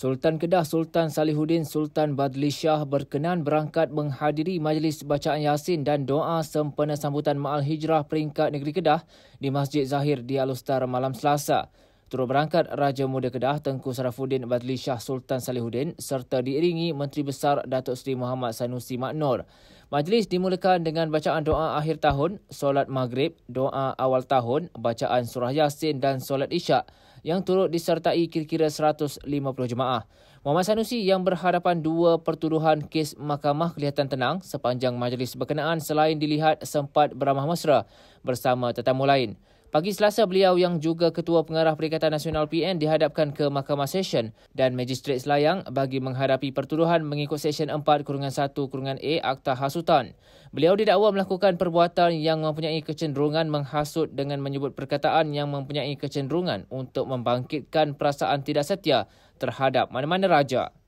Sultan Kedah Sultan Salihuddin Sultan Badlishah berkenan berangkat menghadiri majlis bacaan Yasin dan doa sempena sambutan Maal Hijrah peringkat negeri Kedah di Masjid Zahir di Alustar malam Selasa. Turut berangkat Raja Muda Kedah Tengku Sarafuddin Badlishah Sultan Salihuddin serta diiringi Menteri Besar Datuk Seri Muhammad Sanusi Maknur. Majlis dimulakan dengan bacaan doa akhir tahun, solat maghrib, doa awal tahun, bacaan surah Yasin dan solat isyak yang turut disertai kira-kira 150 jemaah. Muhammad Sanusi yang berhadapan dua pertuduhan kes mahkamah kelihatan tenang sepanjang majlis berkenaan selain dilihat sempat beramah mesra bersama tetamu lain. Pagi Selasa, beliau yang juga Ketua Pengarah Perikatan Nasional PN dihadapkan ke Mahkamah Session dan Magistrat Selayang bagi menghadapi pertuduhan mengikut Session 4-1-A kurungan Akta Hasutan. Beliau didakwa melakukan perbuatan yang mempunyai kecenderungan menghasut dengan menyebut perkataan yang mempunyai kecenderungan untuk membangkitkan perasaan tidak setia terhadap mana-mana raja.